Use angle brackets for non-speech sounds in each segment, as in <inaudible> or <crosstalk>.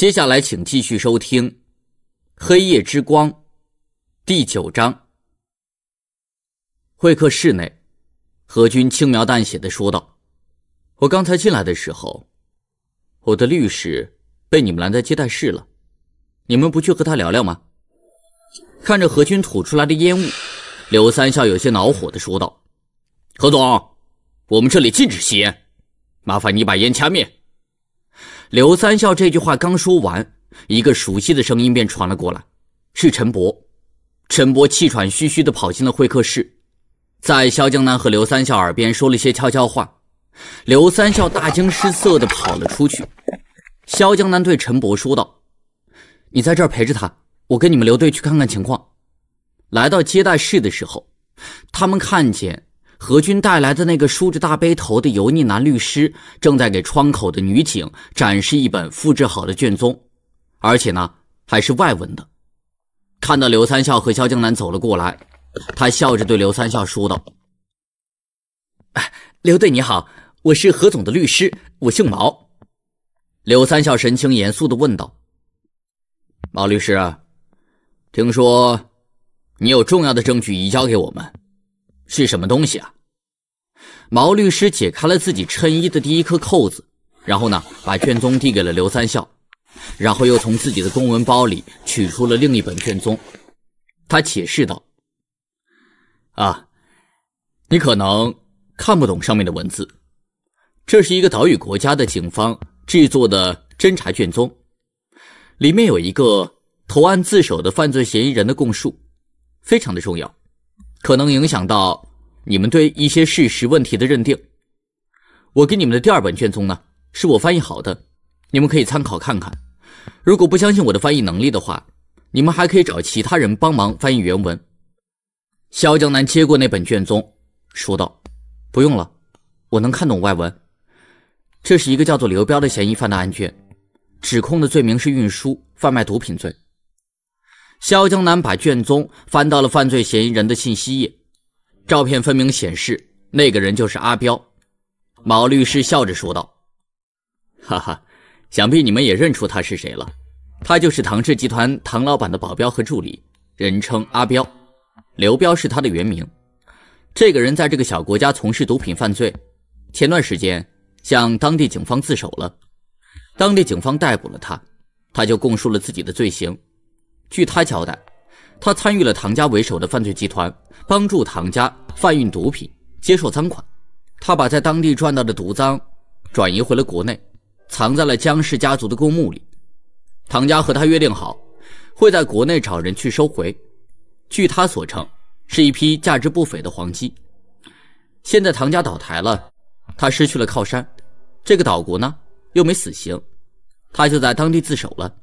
接下来，请继续收听《黑夜之光》第九章。会客室内，何军轻描淡写的说道：“我刚才进来的时候，我的律师被你们拦在接待室了，你们不去和他聊聊吗？”看着何军吐出来的烟雾，刘三笑有些恼火的说道：“何总，我们这里禁止吸烟，麻烦你把烟掐灭。”刘三笑这句话刚说完，一个熟悉的声音便传了过来，是陈博。陈博气喘吁吁的跑进了会客室，在萧江南和刘三笑耳边说了些悄悄话。刘三笑大惊失色的跑了出去。萧江南对陈博说道：“你在这儿陪着他，我跟你们刘队去看看情况。”来到接待室的时候，他们看见。何军带来的那个梳着大背头的油腻男律师，正在给窗口的女警展示一本复制好的卷宗，而且呢还是外文的。看到刘三笑和肖江南走了过来，他笑着对刘三笑说道：“刘队你好，我是何总的律师，我姓毛。”刘三笑神情严肃地问道：“毛律师，听说你有重要的证据移交给我们？”是什么东西啊？毛律师解开了自己衬衣的第一颗扣子，然后呢，把卷宗递给了刘三笑，然后又从自己的公文包里取出了另一本卷宗。他解释道：“啊，你可能看不懂上面的文字，这是一个岛屿国家的警方制作的侦查卷宗，里面有一个投案自首的犯罪嫌疑人的供述，非常的重要。”可能影响到你们对一些事实问题的认定。我给你们的第二本卷宗呢，是我翻译好的，你们可以参考看看。如果不相信我的翻译能力的话，你们还可以找其他人帮忙翻译原文。肖江南接过那本卷宗，说道：“不用了，我能看懂外文。这是一个叫做刘彪的嫌疑犯的案卷，指控的罪名是运输、贩卖毒品罪。”肖江南把卷宗翻到了犯罪嫌疑人的信息页，照片分明显示那个人就是阿彪。毛律师笑着说道：“哈哈，想必你们也认出他是谁了。他就是唐氏集团唐老板的保镖和助理，人称阿彪，刘彪是他的原名。这个人在这个小国家从事毒品犯罪，前段时间向当地警方自首了，当地警方逮捕了他，他就供述了自己的罪行。”据他交代，他参与了唐家为首的犯罪集团，帮助唐家贩运毒品、接受赃款。他把在当地赚到的毒赃转移回了国内，藏在了姜氏家族的公墓里。唐家和他约定好，会在国内找人去收回。据他所称，是一批价值不菲的黄金。现在唐家倒台了，他失去了靠山，这个岛国呢又没死刑，他就在当地自首了，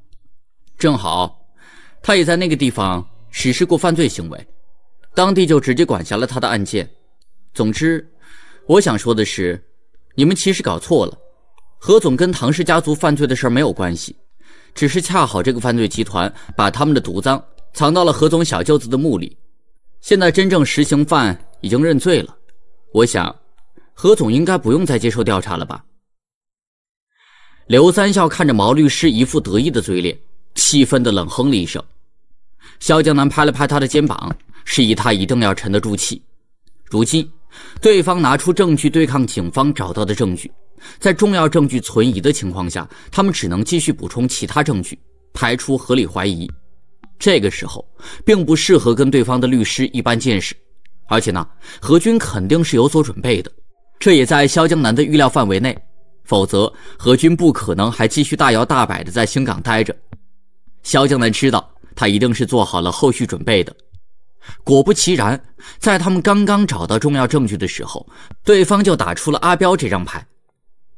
正好。他也在那个地方实施过犯罪行为，当地就直接管辖了他的案件。总之，我想说的是，你们其实搞错了，何总跟唐氏家族犯罪的事没有关系，只是恰好这个犯罪集团把他们的毒赃藏到了何总小舅子的墓里。现在真正实行犯已经认罪了，我想何总应该不用再接受调查了吧？刘三笑看着毛律师一副得意的嘴脸，气愤的冷哼了一声。萧江南拍了拍他的肩膀，示意他一定要沉得住气。如今，对方拿出证据对抗警方找到的证据，在重要证据存疑的情况下，他们只能继续补充其他证据，排除合理怀疑。这个时候，并不适合跟对方的律师一般见识。而且呢，何军肯定是有所准备的，这也在萧江南的预料范围内。否则，何军不可能还继续大摇大摆的在香港待着。萧江南知道。他一定是做好了后续准备的。果不其然，在他们刚刚找到重要证据的时候，对方就打出了阿彪这张牌。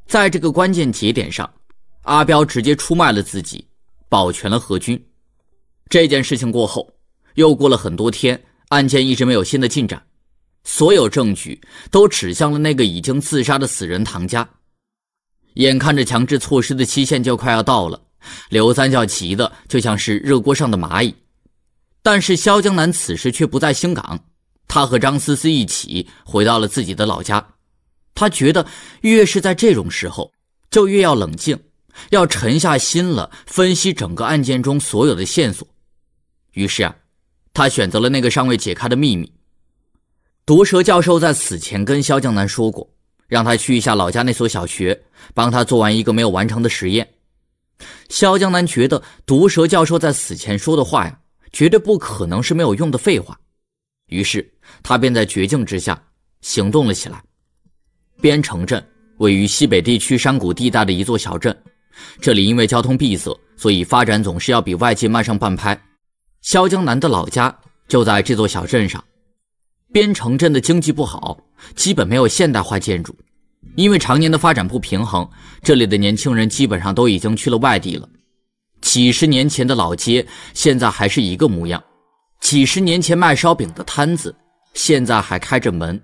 在这个关键节点上，阿彪直接出卖了自己，保全了何军。这件事情过后，又过了很多天，案件一直没有新的进展。所有证据都指向了那个已经自杀的死人唐家。眼看着强制措施的期限就快要到了。刘三叫急的就像是热锅上的蚂蚁，但是萧江南此时却不在香港，他和张思思一起回到了自己的老家。他觉得越是在这种时候，就越要冷静，要沉下心了，分析整个案件中所有的线索。于是啊，他选择了那个尚未解开的秘密。毒蛇教授在死前跟萧江南说过，让他去一下老家那所小学，帮他做完一个没有完成的实验。萧江南觉得毒蛇教授在死前说的话呀，绝对不可能是没有用的废话。于是他便在绝境之下行动了起来。边城镇位于西北地区山谷地带的一座小镇，这里因为交通闭塞，所以发展总是要比外界慢上半拍。萧江南的老家就在这座小镇上。边城镇的经济不好，基本没有现代化建筑。因为常年的发展不平衡，这里的年轻人基本上都已经去了外地了。几十年前的老街，现在还是一个模样；几十年前卖烧饼的摊子，现在还开着门。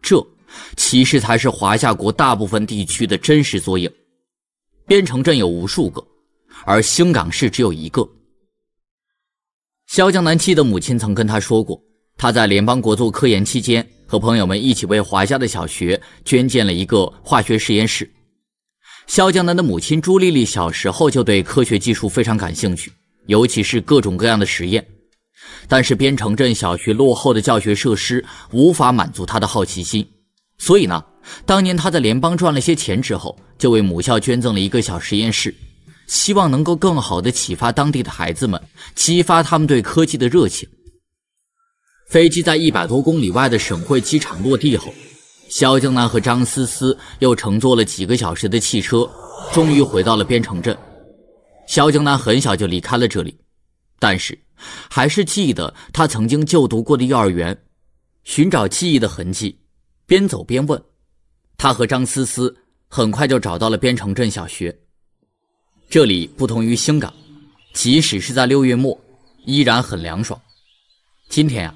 这其实才是华夏国大部分地区的真实缩影。边城镇有无数个，而兴港市只有一个。萧江南记的母亲曾跟他说过，他在联邦国做科研期间。和朋友们一起为华夏的小学捐建了一个化学实验室。肖江南的母亲朱丽丽小时候就对科学技术非常感兴趣，尤其是各种各样的实验。但是边城镇小学落后的教学设施无法满足他的好奇心，所以呢，当年他在联邦赚了些钱之后，就为母校捐赠了一个小实验室，希望能够更好的启发当地的孩子们，激发他们对科技的热情。飞机在一百多公里外的省会机场落地后，萧江南和张思思又乘坐了几个小时的汽车，终于回到了边城镇。萧江南很小就离开了这里，但是还是记得他曾经就读过的幼儿园，寻找记忆的痕迹，边走边问。他和张思思很快就找到了边城镇小学。这里不同于香港，即使是在六月末，依然很凉爽。今天呀。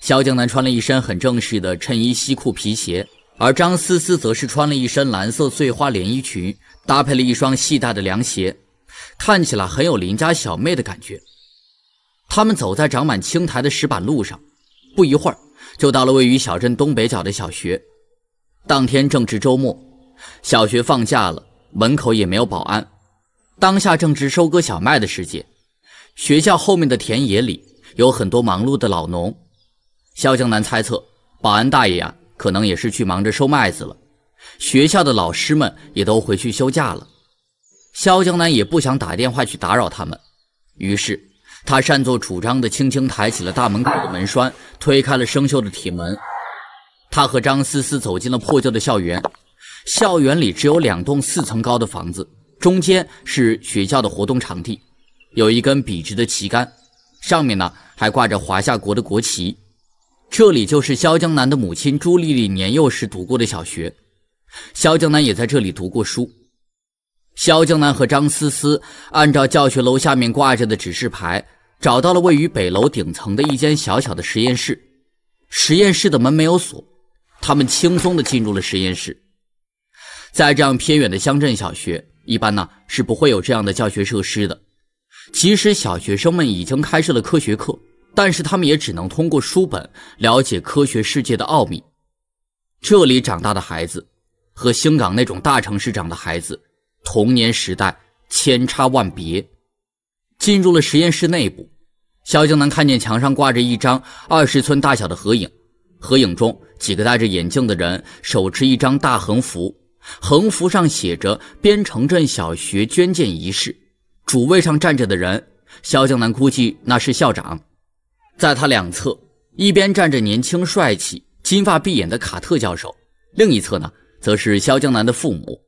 萧江南穿了一身很正式的衬衣、西裤、皮鞋，而张思思则是穿了一身蓝色碎花连衣裙，搭配了一双细带的凉鞋，看起来很有邻家小妹的感觉。他们走在长满青苔的石板路上，不一会儿就到了位于小镇东北角的小学。当天正值周末，小学放假了，门口也没有保安。当下正值收割小麦的时节，学校后面的田野里有很多忙碌的老农。萧江南猜测，保安大爷啊，可能也是去忙着收麦子了。学校的老师们也都回去休假了。萧江南也不想打电话去打扰他们，于是他擅作主张地轻轻抬起了大门口的门栓，推开了生锈的铁门。他和张思思走进了破旧的校园。校园里只有两栋四层高的房子，中间是学校的活动场地，有一根笔直的旗杆，上面呢还挂着华夏国的国旗。这里就是萧江南的母亲朱丽丽年幼时读过的小学，萧江南也在这里读过书。萧江南和张思思按照教学楼下面挂着的指示牌，找到了位于北楼顶层的一间小小的实验室。实验室的门没有锁，他们轻松地进入了实验室。在这样偏远的乡镇小学，一般呢是不会有这样的教学设施的。其实，小学生们已经开设了科学课。但是他们也只能通过书本了解科学世界的奥秘。这里长大的孩子，和香港那种大城市长的孩子，童年时代千差万别。进入了实验室内部，萧江南看见墙上挂着一张二十寸大小的合影，合影中几个戴着眼镜的人手持一张大横幅，横幅上写着“边城镇小学捐建仪式”，主位上站着的人，萧江南估计那是校长。在他两侧，一边站着年轻帅气、金发碧眼的卡特教授，另一侧呢，则是肖江南的父母。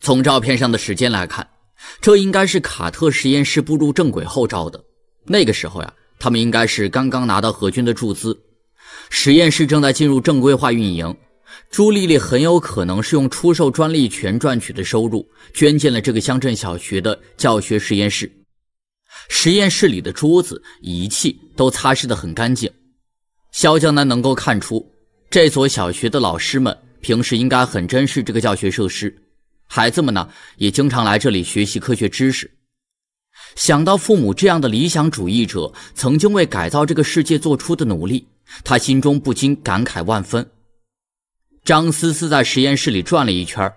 从照片上的时间来看，这应该是卡特实验室步入正轨后照的。那个时候呀，他们应该是刚刚拿到何军的注资，实验室正在进入正规化运营。朱丽丽很有可能是用出售专利权赚取的收入，捐进了这个乡镇小学的教学实验室。实验室里的桌子、仪器。都擦拭得很干净，肖江南能够看出，这所小学的老师们平时应该很珍视这个教学设施，孩子们呢也经常来这里学习科学知识。想到父母这样的理想主义者曾经为改造这个世界做出的努力，他心中不禁感慨万分。张思思在实验室里转了一圈，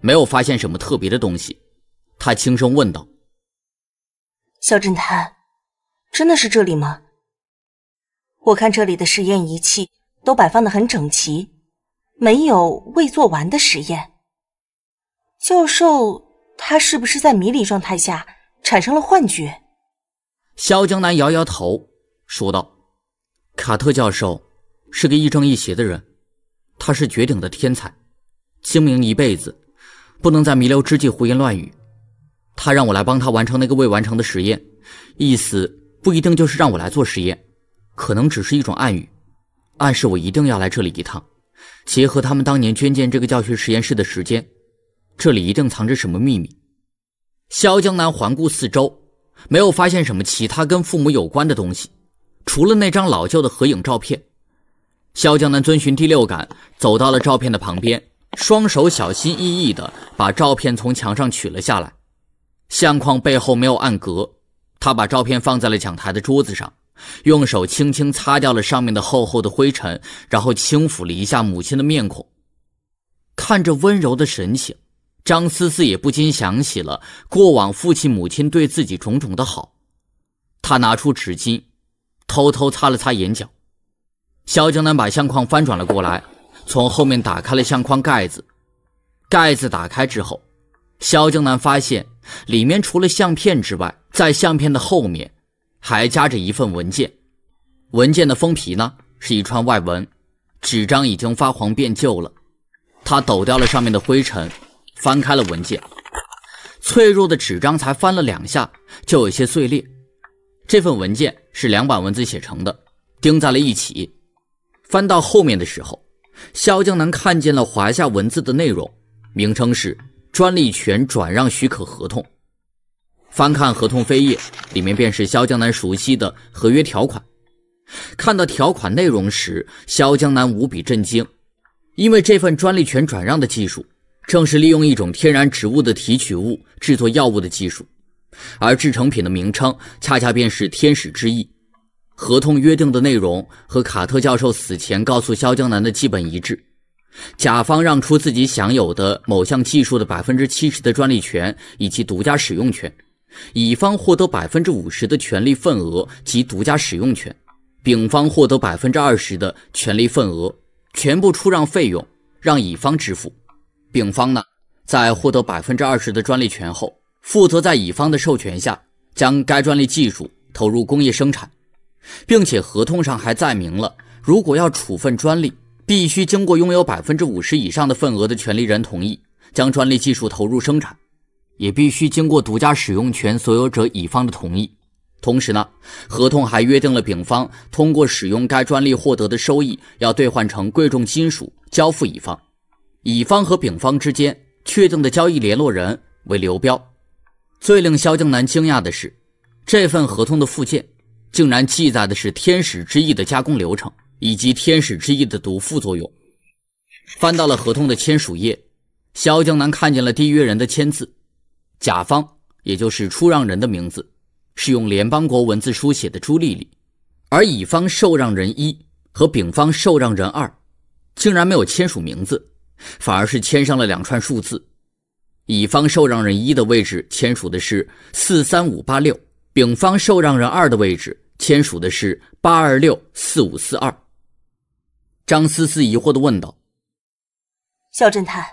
没有发现什么特别的东西，他轻声问道：“肖侦探，真的是这里吗？”我看这里的实验仪器都摆放的很整齐，没有未做完的实验。教授他是不是在迷离状态下产生了幻觉？肖江南摇摇头说道：“卡特教授是个亦正亦邪的人，他是绝顶的天才，精明一辈子，不能在弥留之际胡言乱语。他让我来帮他完成那个未完成的实验，意思不一定就是让我来做实验。”可能只是一种暗语，暗示我一定要来这里一趟。结合他们当年捐建这个教学实验室的时间，这里一定藏着什么秘密。萧江南环顾四周，没有发现什么其他跟父母有关的东西，除了那张老旧的合影照片。萧江南遵循第六感，走到了照片的旁边，双手小心翼翼地把照片从墙上取了下来。相框背后没有暗格，他把照片放在了讲台的桌子上。用手轻轻擦掉了上面的厚厚的灰尘，然后轻抚了一下母亲的面孔，看着温柔的神情，张思思也不禁想起了过往父亲母亲对自己种种的好。他拿出纸巾，偷偷擦了擦眼角。萧江南把相框翻转了过来，从后面打开了相框盖子。盖子打开之后，萧江南发现里面除了相片之外，在相片的后面。还夹着一份文件，文件的封皮呢是一串外文，纸张已经发黄变旧了。他抖掉了上面的灰尘，翻开了文件，脆弱的纸张才翻了两下就有些碎裂。这份文件是两版文字写成的，钉在了一起。翻到后面的时候，萧江南看见了华夏文字的内容，名称是《专利权转让许可合同》。翻看合同扉页，里面便是萧江南熟悉的合约条款。看到条款内容时，萧江南无比震惊，因为这份专利权转让的技术，正是利用一种天然植物的提取物制作药物的技术，而制成品的名称恰恰便是“天使之翼”。合同约定的内容和卡特教授死前告诉萧江南的基本一致，甲方让出自己享有的某项技术的百分之七十的专利权以及独家使用权。乙方获得百分之五十的权利份额及独家使用权，丙方获得百分之二十的权利份额，全部出让费用让乙方支付。丙方呢，在获得百分之二十的专利权后，负责在乙方的授权下，将该专利技术投入工业生产，并且合同上还载明了，如果要处分专利，必须经过拥有百分之五十以上的份额的权利人同意，将专利技术投入生产。也必须经过独家使用权所有者乙方的同意。同时呢，合同还约定了丙方通过使用该专利获得的收益要兑换成贵重金属交付乙方。乙方和丙方之间确定的交易联络人为刘彪。最令萧江南惊讶的是，这份合同的附件竟然记载的是天使之翼的加工流程以及天使之翼的毒副作用。翻到了合同的签署页，萧江南看见了缔约人的签字。甲方，也就是出让人的名字，是用联邦国文字书写的朱丽丽，而乙方受让人一和丙方受让人二，竟然没有签署名字，反而是签上了两串数字。乙方受让人一的位置签署的是四三五八六，丙方受让人二的位置签署的是八二六四五四二。张思思疑惑地问道：“肖侦探，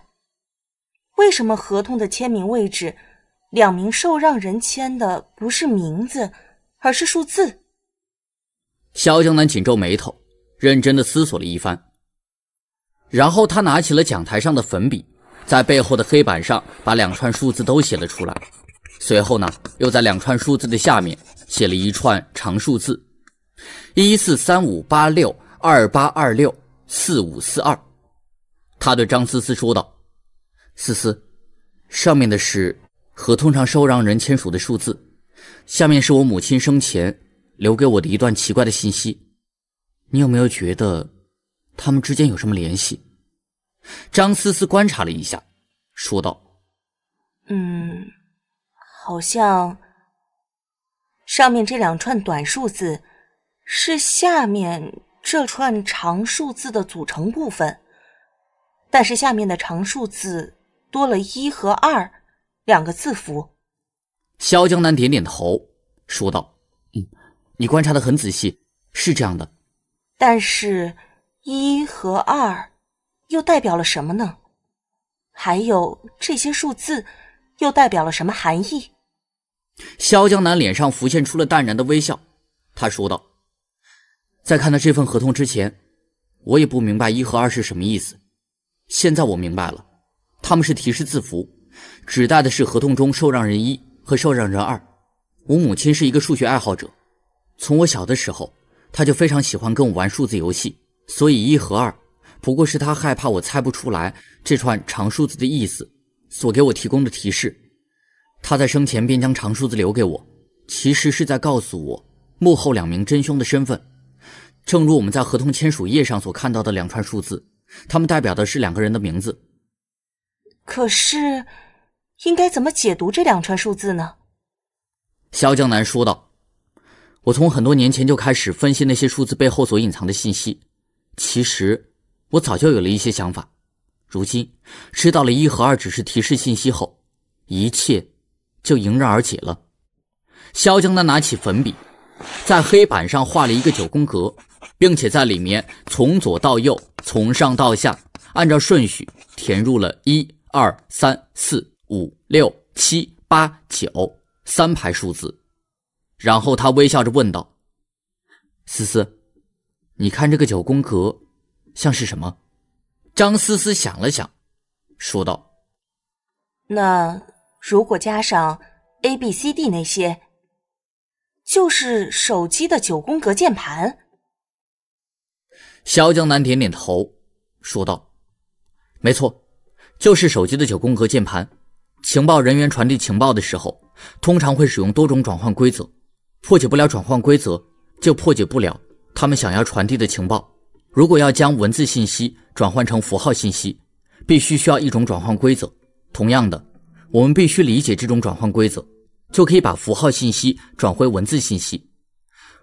为什么合同的签名位置？”两名受让人签的不是名字，而是数字。萧江南紧皱眉头，认真的思索了一番，然后他拿起了讲台上的粉笔，在背后的黑板上把两串数字都写了出来，随后呢，又在两串数字的下面写了一串长数字：一四三五八六二八二六四五四二。他对张思思说道：“思思，上面的是。”和通常受让人签署的数字，下面是我母亲生前留给我的一段奇怪的信息。你有没有觉得他们之间有什么联系？张思思观察了一下，说道：“嗯，好像上面这两串短数字是下面这串长数字的组成部分，但是下面的长数字多了一和二。”两个字符，萧江南点点头，说道：“嗯，你观察的很仔细，是这样的。但是一和二又代表了什么呢？还有这些数字又代表了什么含义？”萧江南脸上浮现出了淡然的微笑，他说道：“在看到这份合同之前，我也不明白一和二是什么意思。现在我明白了，他们是提示字符。”指代的是合同中受让人一和受让人二。我母亲是一个数学爱好者，从我小的时候，她就非常喜欢跟我玩数字游戏。所以一和二，不过是他害怕我猜不出来这串长数字的意思，所给我提供的提示。他在生前便将长数字留给我，其实是在告诉我幕后两名真凶的身份。正如我们在合同签署页上所看到的两串数字，他们代表的是两个人的名字。可是。应该怎么解读这两串数字呢？萧江南说道：“我从很多年前就开始分析那些数字背后所隐藏的信息。其实，我早就有了一些想法。如今知道了一和二只是提示信息后，一切就迎刃而解了。”萧江南拿起粉笔，在黑板上画了一个九宫格，并且在里面从左到右、从上到下按照顺序填入了一二三四。五六七八九三排数字，然后他微笑着问道：“思思，你看这个九宫格像是什么？”张思思想了想，说道：“那如果加上 A B C D 那些，就是手机的九宫格键盘。”萧江南点点头，说道：“没错，就是手机的九宫格键盘。”情报人员传递情报的时候，通常会使用多种转换规则。破解不了转换规则，就破解不了他们想要传递的情报。如果要将文字信息转换成符号信息，必须需要一种转换规则。同样的，我们必须理解这种转换规则，就可以把符号信息转回文字信息。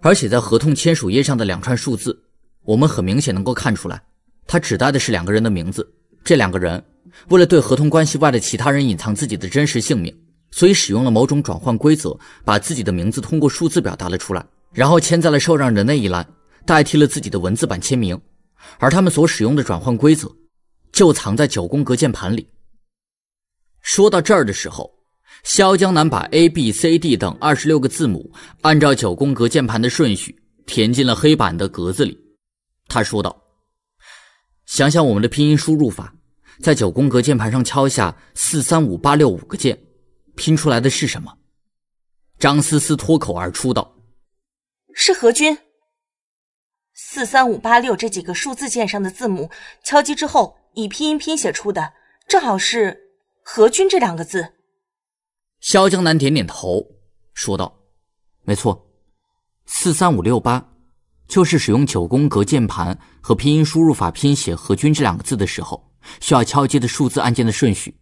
而且在合同签署页上的两串数字，我们很明显能够看出来，它指代的是两个人的名字。这两个人。为了对合同关系外的其他人隐藏自己的真实姓名，所以使用了某种转换规则，把自己的名字通过数字表达了出来，然后签在了受让人那一栏，代替了自己的文字版签名。而他们所使用的转换规则，就藏在九宫格键盘里。说到这儿的时候，萧江南把 a b c d 等二十六个字母按照九宫格键盘的顺序填进了黑板的格子里。他说道：“想想我们的拼音输入法。”在九宫格键盘上敲下四三五八六五个键，拼出来的是什么？张思思脱口而出道：“是何军。”四三五八六这几个数字键上的字母敲击之后，以拼音拼写出的，正好是“何军”这两个字。萧江南点点头，说道：“没错，四三五六八就是使用九宫格键盘和拼音输入法拼写‘何军’这两个字的时候。”需要敲击的数字按键的顺序，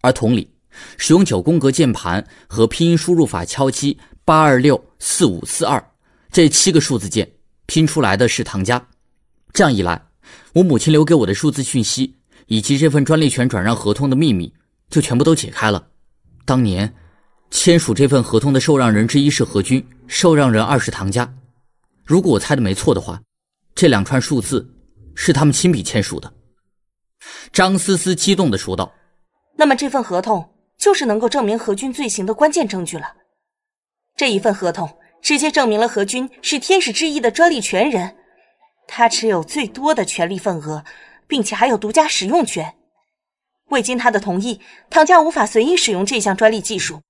而同理，使用九宫格键盘和拼音输入法敲击八二六四五四二这七个数字键拼出来的是唐家。这样一来，我母亲留给我的数字讯息以及这份专利权转让合同的秘密就全部都解开了。当年签署这份合同的受让人之一是何军，受让人二是唐家。如果我猜的没错的话，这两串数字是他们亲笔签署的。张思思激动地说道：“那么这份合同就是能够证明何军罪行的关键证据了。这一份合同直接证明了何军是《天使之翼》的专利权人，他持有最多的权利份额，并且还有独家使用权。未经他的同意，唐家无法随意使用这项专利技术。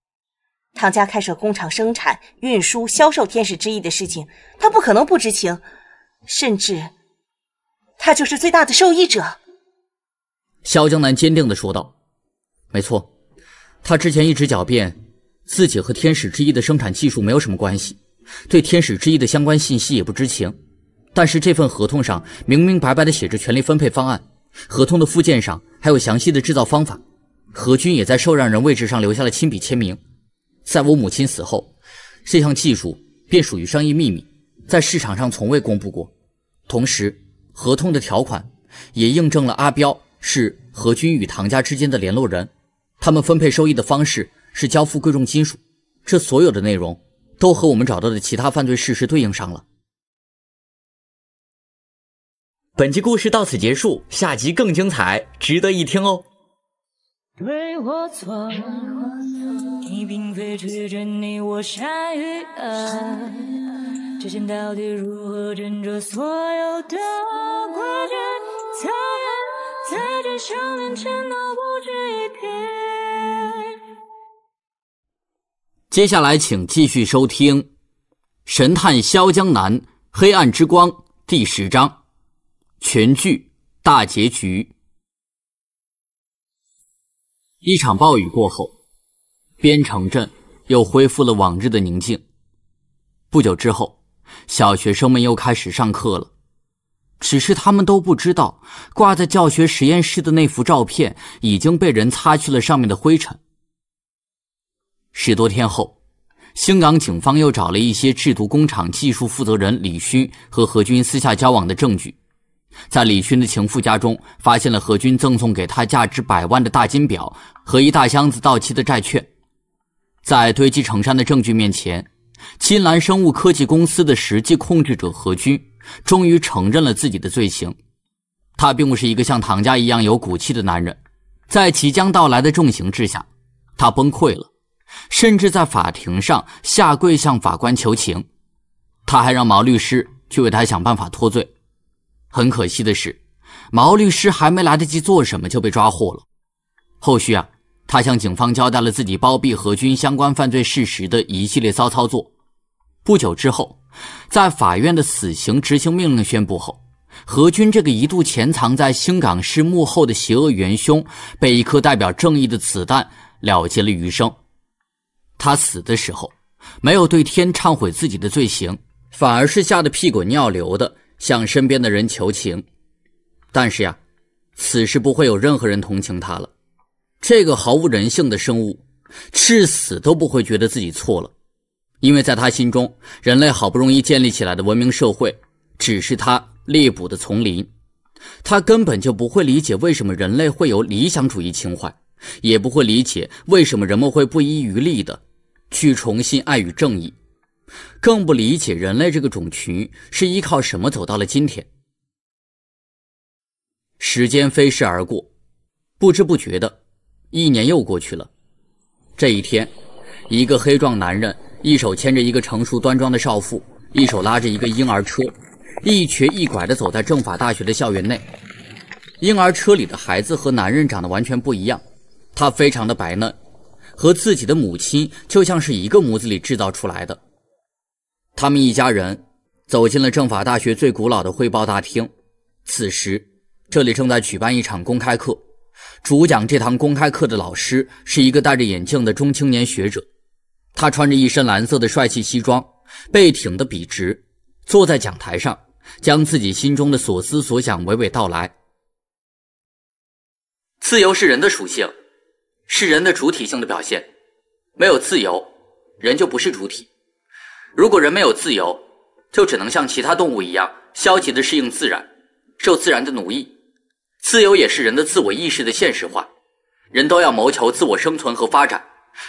唐家开设工厂生产、运输、销售《天使之翼》的事情，他不可能不知情，甚至他就是最大的受益者。”萧江南坚定地说道：“没错，他之前一直狡辩，自己和天使之翼的生产技术没有什么关系，对天使之翼的相关信息也不知情。但是这份合同上明明白白地写着权利分配方案，合同的附件上还有详细的制造方法。何军也在受让人位置上留下了亲笔签名。在我母亲死后，这项技术便属于商业秘密，在市场上从未公布过。同时，合同的条款也印证了阿彪。”是何军与唐家之间的联络人，他们分配收益的方式是交付贵重金属，这所有的内容都和我们找到的其他犯罪事实对应上了。本集故事到此结束，下集更精彩，值得一听哦。你你并非着我在这接下来，请继续收听《神探萧江南·黑暗之光》第十章全剧大结局。一场暴雨过后，边城镇又恢复了往日的宁静。不久之后，小学生们又开始上课了。只是他们都不知道，挂在教学实验室的那幅照片已经被人擦去了上面的灰尘。十多天后，新港警方又找了一些制毒工厂技术负责人李勋和何军私下交往的证据，在李勋的情妇家中发现了何军赠送给他价值百万的大金表和一大箱子到期的债券。在堆积成山的证据面前，金兰生物科技公司的实际控制者何军。终于承认了自己的罪行。他并不是一个像唐家一样有骨气的男人，在即将到来的重刑之下，他崩溃了，甚至在法庭上下跪向法官求情。他还让毛律师去为他想办法脱罪。很可惜的是，毛律师还没来得及做什么就被抓获了。后续啊，他向警方交代了自己包庇何军相关犯罪事实的一系列骚操作。不久之后，在法院的死刑执行命令宣布后，何军这个一度潜藏在新港市幕后的邪恶元凶，被一颗代表正义的子弹了结了余生。他死的时候没有对天忏悔自己的罪行，反而是吓得屁滚尿流的向身边的人求情。但是呀，此时不会有任何人同情他了。这个毫无人性的生物，至死都不会觉得自己错了。因为在他心中，人类好不容易建立起来的文明社会，只是他猎捕的丛林。他根本就不会理解为什么人类会有理想主义情怀，也不会理解为什么人们会不遗余力的去重新爱与正义，更不理解人类这个种群是依靠什么走到了今天。时间飞逝而过，不知不觉的，一年又过去了。这一天，一个黑壮男人。一手牵着一个成熟端庄的少妇，一手拉着一个婴儿车，一瘸一拐地走在政法大学的校园内。婴儿车里的孩子和男人长得完全不一样，他非常的白嫩，和自己的母亲就像是一个模子里制造出来的。他们一家人走进了政法大学最古老的汇报大厅。此时，这里正在举办一场公开课，主讲这堂公开课的老师是一个戴着眼镜的中青年学者。他穿着一身蓝色的帅气西装，背挺得笔直，坐在讲台上，将自己心中的所思所想娓娓道来。自由是人的属性，是人的主体性的表现。没有自由，人就不是主体。如果人没有自由，就只能像其他动物一样，消极的适应自然，受自然的奴役。自由也是人的自我意识的现实化。人都要谋求自我生存和发展。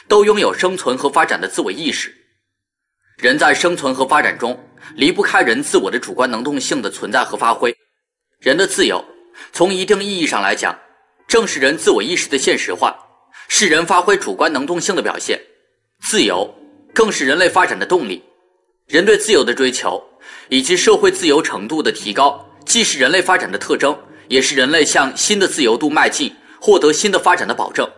都拥有生存和发展的自我意识。人在生存和发展中离不开人自我的主观能动性的存在和发挥。人的自由，从一定意义上来讲，正是人自我意识的现实化，是人发挥主观能动性的表现。自由更是人类发展的动力。人对自由的追求，以及社会自由程度的提高，既是人类发展的特征，也是人类向新的自由度迈进、获得新的发展的保证。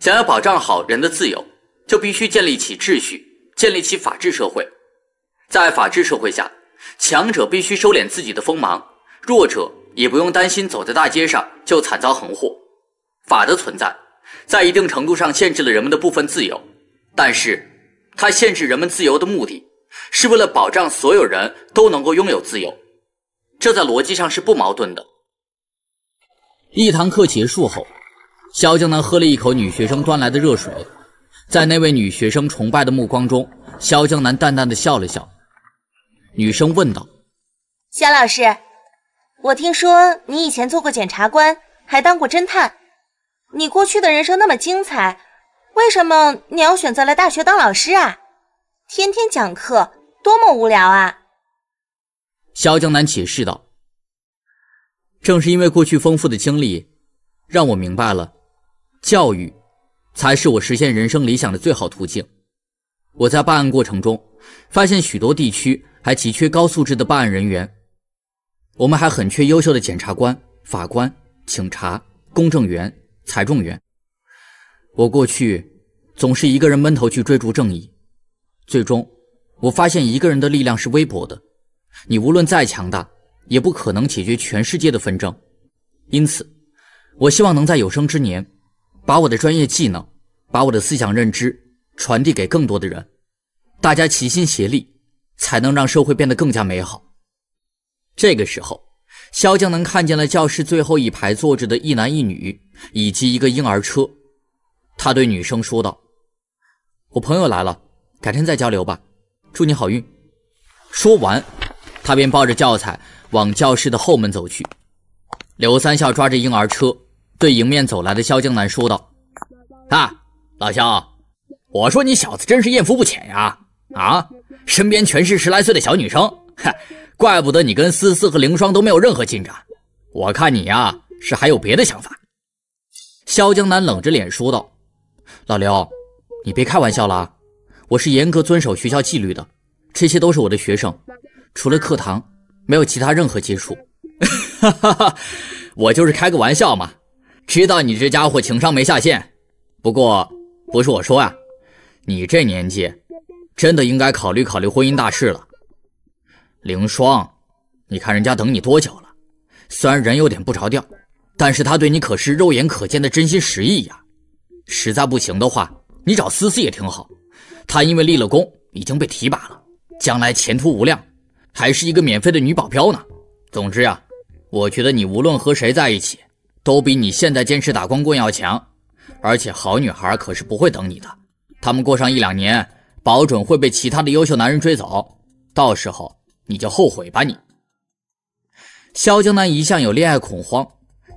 想要保障好人的自由，就必须建立起秩序，建立起法治社会。在法治社会下，强者必须收敛自己的锋芒，弱者也不用担心走在大街上就惨遭横祸。法的存在，在一定程度上限制了人们的部分自由，但是，它限制人们自由的目的是为了保障所有人都能够拥有自由，这在逻辑上是不矛盾的。一堂课结束后。萧江南喝了一口女学生端来的热水，在那位女学生崇拜的目光中，萧江南淡淡的笑了笑。女生问道：“萧老师，我听说你以前做过检察官，还当过侦探，你过去的人生那么精彩，为什么你要选择来大学当老师啊？天天讲课，多么无聊啊！”萧江南解释道：“正是因为过去丰富的经历，让我明白了。”教育，才是我实现人生理想的最好途径。我在办案过程中，发现许多地区还急缺高素质的办案人员，我们还很缺优秀的检察官、法官、警察、公证员、裁仲员。我过去总是一个人闷头去追逐正义，最终我发现一个人的力量是微薄的，你无论再强大，也不可能解决全世界的纷争。因此，我希望能在有生之年。把我的专业技能，把我的思想认知传递给更多的人，大家齐心协力，才能让社会变得更加美好。这个时候，肖江能看见了教室最后一排坐着的一男一女以及一个婴儿车。他对女生说道：“我朋友来了，改天再交流吧，祝你好运。”说完，他便抱着教材往教室的后门走去。刘三笑抓着婴儿车。对迎面走来的萧江南说道：“啊，老萧，我说你小子真是艳福不浅呀！啊，身边全是十来岁的小女生，哈，怪不得你跟思思和凌霜都没有任何进展。我看你呀，是还有别的想法。”萧江南冷着脸说道：“老刘，你别开玩笑了我是严格遵守学校纪律的，这些都是我的学生，除了课堂，没有其他任何接触。<laughs> 哈哈哈，我就是开个玩笑嘛。”知道你这家伙情商没下限，不过不是我说啊，你这年纪，真的应该考虑考虑婚姻大事了。凌霜，你看人家等你多久了？虽然人有点不着调，但是他对你可是肉眼可见的真心实意呀。实在不行的话，你找思思也挺好，她因为立了功已经被提拔了，将来前途无量，还是一个免费的女保镖呢。总之呀，我觉得你无论和谁在一起。都比你现在坚持打光棍要强，而且好女孩可是不会等你的，他们过上一两年，保准会被其他的优秀男人追走，到时候你就后悔吧！你，萧江南一向有恋爱恐慌，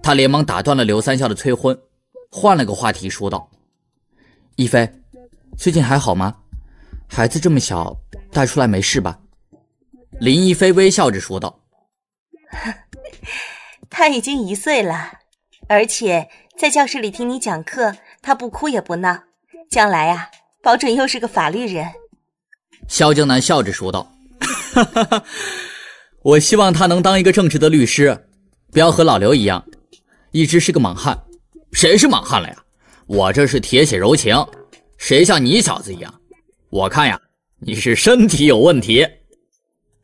他连忙打断了刘三笑的催婚，换了个话题说道：“一菲，最近还好吗？孩子这么小，带出来没事吧？”林一菲微笑着说道：“ <laughs> 他已经一岁了。”而且在教室里听你讲课，他不哭也不闹，将来啊，保准又是个法律人。萧江南笑着说道：“哈哈，我希望他能当一个正直的律师，不要和老刘一样，一直是个莽汉。谁是莽汉了呀？我这是铁血柔情，谁像你小子一样？我看呀，你是身体有问题。”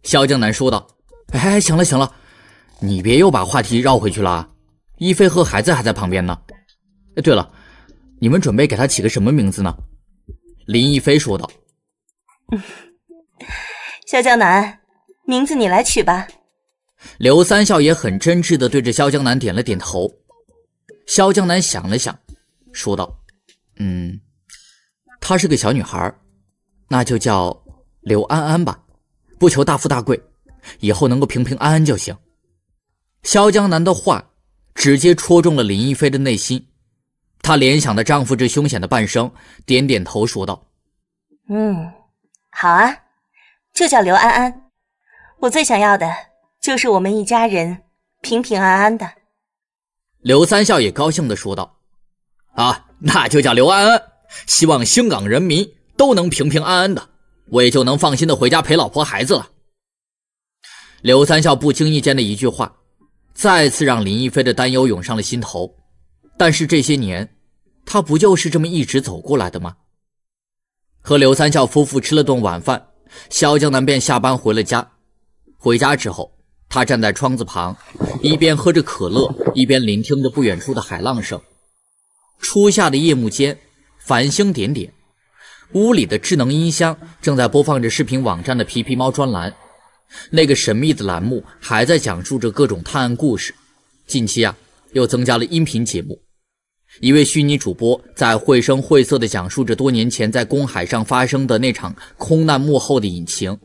萧江南说道：“哎，行了行了，你别又把话题绕回去了。”一菲和孩子还在旁边呢。哎，对了，你们准备给他起个什么名字呢？林一菲说道：“肖 <laughs> 江南，名字你来取吧。”刘三笑也很真挚的对着肖江南点了点头。肖江南想了想，说道：“嗯，她是个小女孩，那就叫刘安安吧。不求大富大贵，以后能够平平安安就行。”肖江南的话。直接戳中了林一飞的内心，她联想到丈夫这凶险的半生，点点头说道：“嗯，好啊，就叫刘安安。我最想要的就是我们一家人平平安安的。”刘三笑也高兴地说道：“啊，那就叫刘安安。希望香港人民都能平平安安的，我也就能放心的回家陪老婆孩子了。”刘三笑不经意间的一句话。再次让林一飞的担忧涌上了心头，但是这些年，他不就是这么一直走过来的吗？和刘三笑夫妇吃了顿晚饭，萧江南便下班回了家。回家之后，他站在窗子旁，一边喝着可乐，一边聆听着不远处的海浪声。初夏的夜幕间，繁星点点，屋里的智能音箱正在播放着视频网站的皮皮猫专栏。那个神秘的栏目还在讲述着各种探案故事，近期啊又增加了音频节目。一位虚拟主播在绘声绘色地讲述着多年前在公海上发生的那场空难幕后的隐情，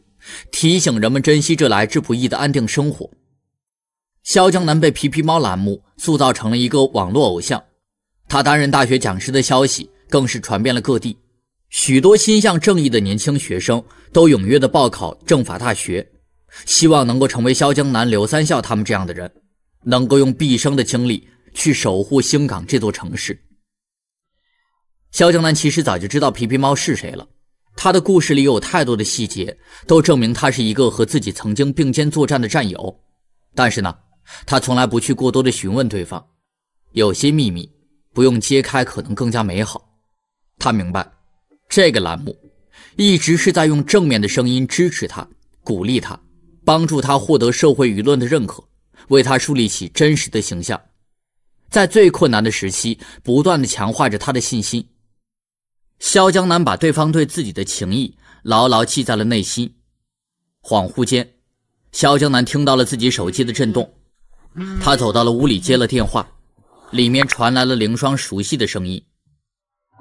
提醒人们珍惜这来之不易的安定生活。萧江南被皮皮猫栏目塑造成了一个网络偶像，他担任大学讲师的消息更是传遍了各地，许多心向正义的年轻学生都踊跃地报考政法大学。希望能够成为萧江南、刘三笑他们这样的人，能够用毕生的精力去守护星港这座城市。萧江南其实早就知道皮皮猫是谁了，他的故事里有太多的细节，都证明他是一个和自己曾经并肩作战的战友。但是呢，他从来不去过多的询问对方，有些秘密不用揭开，可能更加美好。他明白，这个栏目一直是在用正面的声音支持他，鼓励他。帮助他获得社会舆论的认可，为他树立起真实的形象，在最困难的时期，不断的强化着他的信心。萧江南把对方对自己的情谊牢牢记在了内心。恍惚间，萧江南听到了自己手机的震动，他走到了屋里接了电话，里面传来了凌霜熟悉的声音：“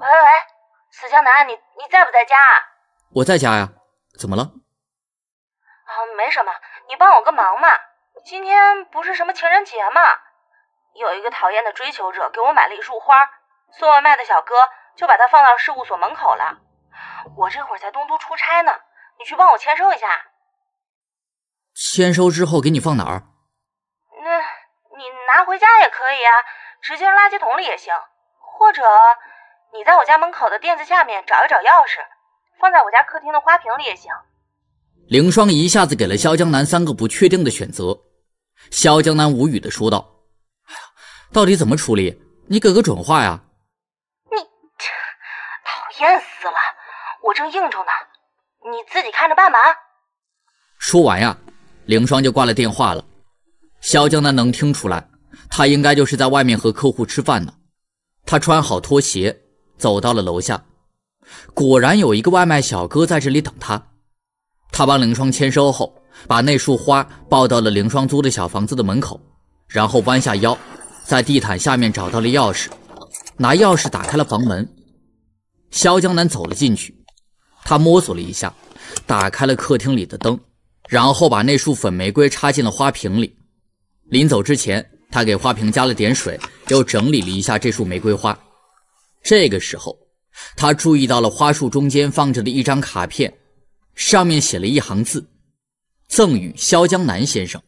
喂喂，喂，死江南，你你在不在家？我在家呀，怎么了？”没什么，你帮我个忙嘛。今天不是什么情人节嘛，有一个讨厌的追求者给我买了一束花，送外卖的小哥就把它放到事务所门口了。我这会儿在东都出差呢，你去帮我签收一下。签收之后给你放哪儿？那你拿回家也可以啊，直接扔垃圾桶里也行，或者你在我家门口的垫子下面找一找钥匙，放在我家客厅的花瓶里也行。凌霜一下子给了萧江南三个不确定的选择。萧江南无语的说道：“哎呀，到底怎么处理？你给个准话呀！”你讨厌死了！我正应酬呢，你自己看着办吧。”说完呀，凌霜就挂了电话了。萧江南能听出来，他应该就是在外面和客户吃饭呢。他穿好拖鞋，走到了楼下，果然有一个外卖小哥在这里等他。他帮凌霜签收后，把那束花抱到了凌霜租的小房子的门口，然后弯下腰，在地毯下面找到了钥匙，拿钥匙打开了房门。萧江南走了进去，他摸索了一下，打开了客厅里的灯，然后把那束粉玫瑰插进了花瓶里。临走之前，他给花瓶加了点水，又整理了一下这束玫瑰花。这个时候，他注意到了花束中间放着的一张卡片。上面写了一行字：“赠与萧江南先生。”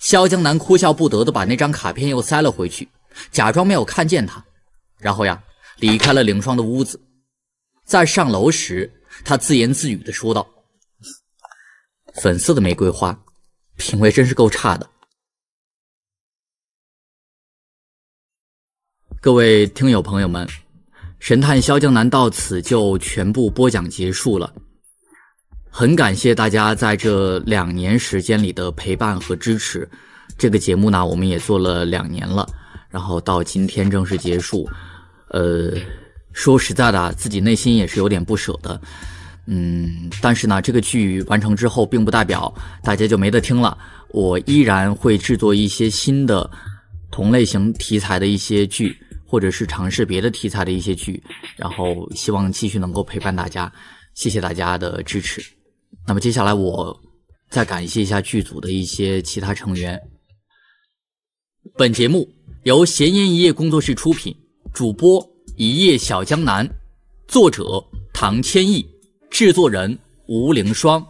萧江南哭笑不得的把那张卡片又塞了回去，假装没有看见他，然后呀离开了凌霜的屋子。在上楼时，他自言自语的说道：“粉色的玫瑰花，品味真是够差的。”各位听友朋友们，神探萧江南到此就全部播讲结束了。很感谢大家在这两年时间里的陪伴和支持。这个节目呢，我们也做了两年了，然后到今天正式结束。呃，说实在的，自己内心也是有点不舍的。嗯，但是呢，这个剧完成之后，并不代表大家就没得听了。我依然会制作一些新的同类型题材的一些剧，或者是尝试别的题材的一些剧，然后希望继续能够陪伴大家。谢谢大家的支持。那么接下来我再感谢一下剧组的一些其他成员。本节目由闲言一夜工作室出品，主播一夜小江南，作者唐千亿，制作人吴凌霜，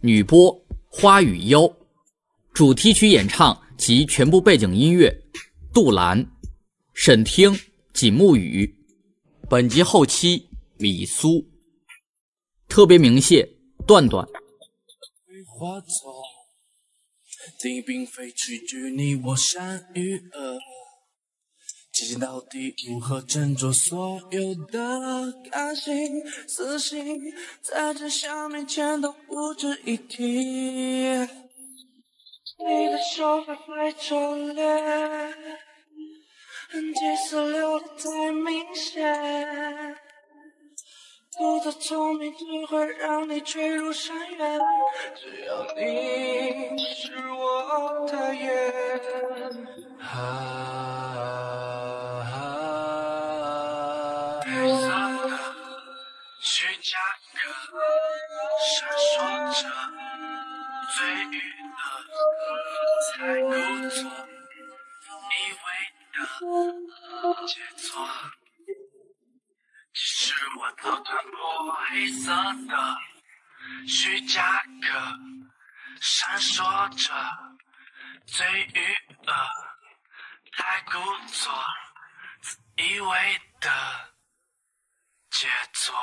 女播花雨幽，主题曲演唱及全部背景音乐杜兰、沈听、锦木雨，本集后期米苏，特别鸣谢。断断，你并非拒绝你，我善与恶，清醒到底，如何斟酌所有的感性、私心，在真相面前都不值一提。你的手还会拙劣，痕迹是留得太明显。自的聪明只会让你坠入深渊。只要你是我的眼，啊才故作以为的杰作。其实我早穿破黑色的虚假壳，闪烁着最愚恶、太故作、自以为的杰作。